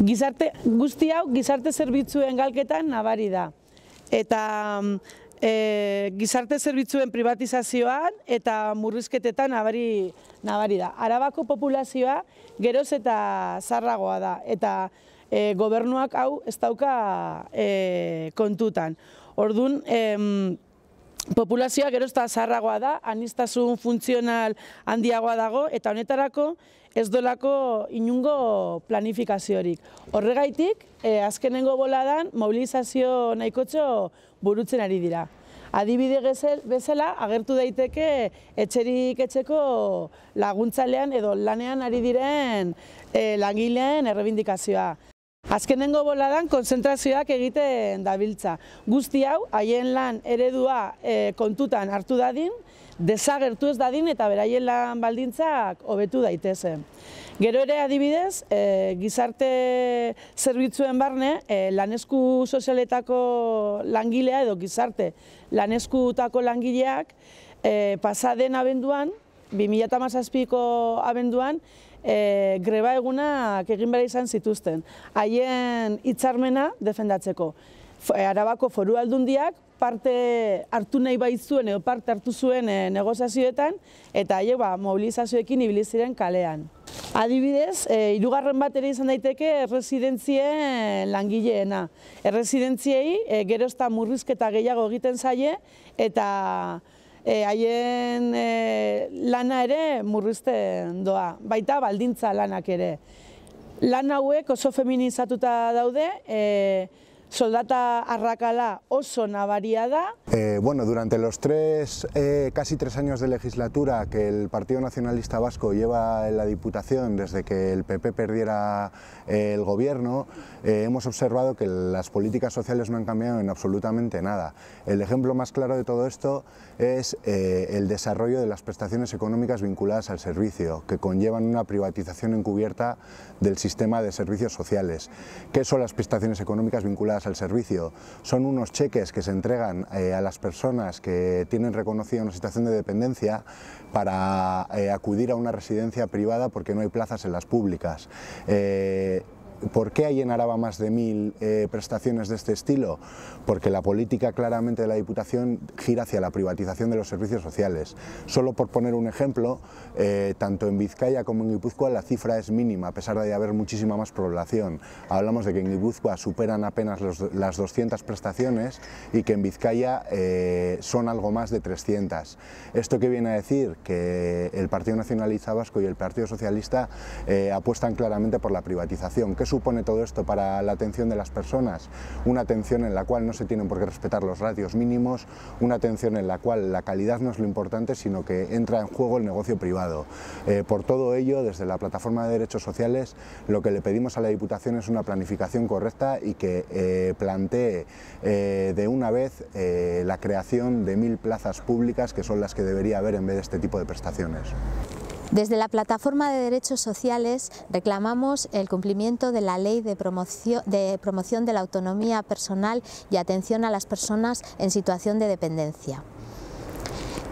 Gizarte guzti hau gizarte zerbitzuen galketan nabari da. Eta mm, e, gizarte zerbitzuen privatizazioan eta murrizketetan nabari, nabari da. Arabako populazioa geroz eta zarragoa da. Eta e, gobernuak hau ez dauka e, kontutan. Orduan, e, Populazioa gerozta zarragoa da, anistazun funtzional handiagoa dago, eta honetarako ez dolako inungo planifikaziorik. Horregaitik, eh, azkenengo boladan mobilizazio nahikotxo burutzen ari dira. Adibide bezala agertu daiteke etxerik etxeko laguntzalean edo lanean ari diren eh, langileen errebindikazioa. Azkenengo boladan konzentrazioak egiten dabiltza. Guzti hau, haien lan eredua eh, kontutan hartu dadin, desagertu ez dadin eta beraien lan baldintzak hobetu daitezen. Gero ere adibidez, eh, gizarte zerbitzuen barne, e, eh, lanesku sozialetako langilea edo gizarte laneskutako langileak e, pasaden abenduan, 2008ko abenduan, e, greba egunak egin behar izan zituzten. Haien hitzarmena defendatzeko. E, arabako foru aldundiak parte hartu nahi baitzuen edo parte hartu zuen e, negoziazioetan eta haiek ba, mobilizazioekin ibili ziren kalean. Adibidez, e, irugarren bat ere izan daiteke erresidentzien langileena. Erresidentziei e, gerozta murrizketa gehiago egiten zaie eta E, haien e, e, lana ere murrizten doa, baita baldintza lanak ere. Lan hauek oso feminizatuta daude, e, soldata arracala o zona variada eh, bueno, durante los tres, eh, casi tres años de legislatura que el Partido Nacionalista Vasco lleva en la Diputación desde que el PP perdiera eh, el gobierno, hemos observado que las políticas sociales no han cambiado en absolutamente nada. El ejemplo más claro de todo esto es el desarrollo de las prestaciones económicas vinculadas al servicio, que conllevan una privatización encubierta del sistema de servicios sociales. ¿Qué son las prestaciones económicas vinculadas al servicio son unos cheques que se entregan eh, a las personas que tienen reconocida una situación de dependencia para eh, acudir a una residencia privada porque no hay plazas en las públicas. Eh, ¿Por qué hay en Araba más de mil eh, prestaciones de este estilo? Porque la política claramente de la Diputación gira hacia la privatización de los servicios sociales. Solo por poner un ejemplo, eh, tanto en Vizcaya como en Guipúzcoa la cifra es mínima, a pesar de haber muchísima más población. Hablamos de que en Guipúzcoa superan apenas las 200 prestaciones y que en Vizcaya eh, son algo más de 300. ¿Esto qué viene a decir? Que el Partido Nacionalista Vasco y el Partido Socialista apuestan claramente por la privatización, supone todo esto para la atención de las personas? Una atención en la cual no se tienen por qué respetar los radios mínimos, una atención en la cual la calidad no es lo importante, sino que entra en juego el negocio privado. Eh, por todo ello, desde la plataforma de derechos sociales, lo que le pedimos a la Diputación es una planificación correcta y que eh, plantee eh, de una vez la creación de mil plazas públicas, que son las que debería haber en vez de este tipo de prestaciones. Desde la Plataforma de Derechos Sociales reclamamos el cumplimiento de la Ley de promoción, de la Autonomía Personal y Atención a las Personas en Situación de Dependencia.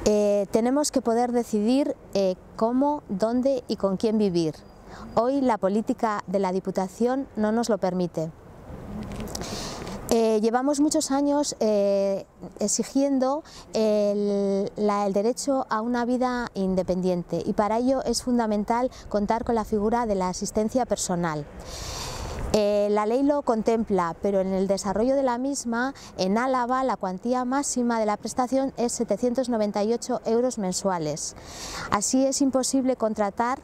Eh, tenemos que poder decidir eh, cómo, dónde y con quién vivir. Hoy la política de la Diputación no nos lo permite. Eh, llevamos muchos años eh, exigiendo el, derecho a una vida independiente y para ello es fundamental contar con la figura de la asistencia personal. Eh, la ley lo contempla, pero en el desarrollo de la misma, en Álava, la cuantía máxima de la prestación es 798 euros mensuales. Así es imposible contratar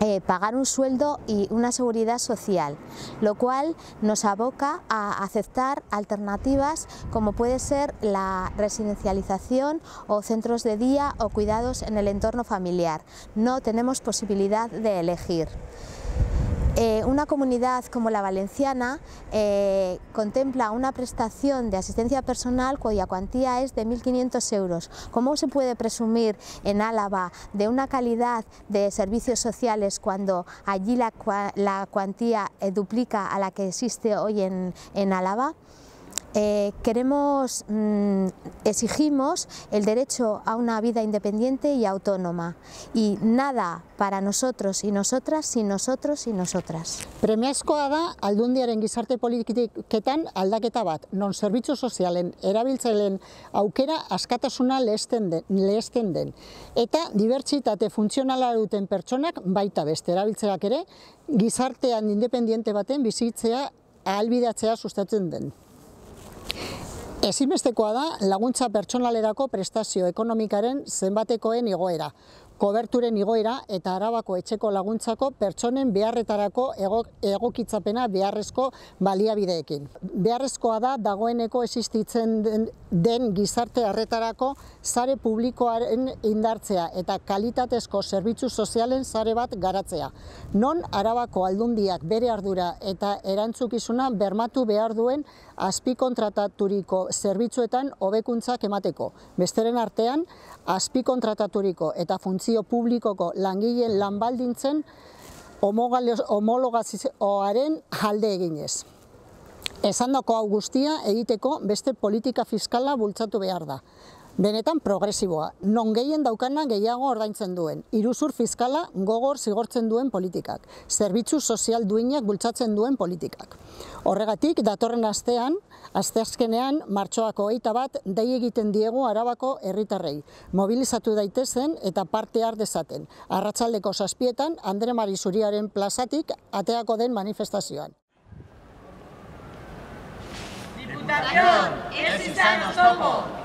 eh, pagar un sueldo y una seguridad social, lo cual nos aboca a aceptar alternativas como puede ser la residencialización o centros de día o cuidados en el entorno familiar. No tenemos posibilidad de elegir. Eh, una comunidad como la valenciana eh, contempla una prestación de asistencia personal cuya cuantía es de 1.500 euros. ¿Cómo se puede presumir en Álava de una calidad de servicios sociales cuando allí la, cuantía eh, duplica a la que existe hoy en, en Álava? Eh, queremos, mmm, exigimos el derecho a una vida independiente y autónoma y nada para nosotros y nosotras sin nosotros y nosotras. Premiazkoa da aldundiaren gizarte politiketan aldaketa bat, non zerbitzu sozialen erabiltzaileen aukera askatasuna lehesten den, lehesten den. Eta dibertsitate funtzionala duten pertsonak baita beste erabiltzeak ere gizartean independiente baten bizitzea ahalbidatzea sustatzen den. Ezinbestekoa da laguntza pertsonalerako prestazio ekonomikaren zenbatekoen igoera koberturen igoera eta arabako etxeko laguntzako pertsonen beharretarako egokitzapena beharrezko baliabideekin. Beharrezkoa da dagoeneko existitzen den gizarte harretarako zare publikoaren indartzea eta kalitatezko zerbitzu sozialen zare bat garatzea. Non arabako aldundiak bere ardura eta erantzukizuna bermatu behar duen azpikontrataturiko zerbitzuetan hobekuntzak emateko. Besteren artean, azpikontrataturiko eta funtzio administrazio publikoko langileen lanbaldintzen homologazioaren jalde egin ez. Esan dako guztia egiteko beste politika fiskala bultzatu behar da benetan progresiboa, non gehien daukana gehiago ordaintzen duen, iruzur fiskala gogor zigortzen duen politikak, zerbitzu sozial duinak bultzatzen duen politikak. Horregatik, datorren astean, asteazkenean, martxoako eita bat, dei egiten diegu arabako herritarrei, mobilizatu daitezen eta parte har dezaten, arratsaldeko saspietan, Andre Marizuriaren plazatik, ateako den manifestazioan. Diputazion, ez izan oztopo!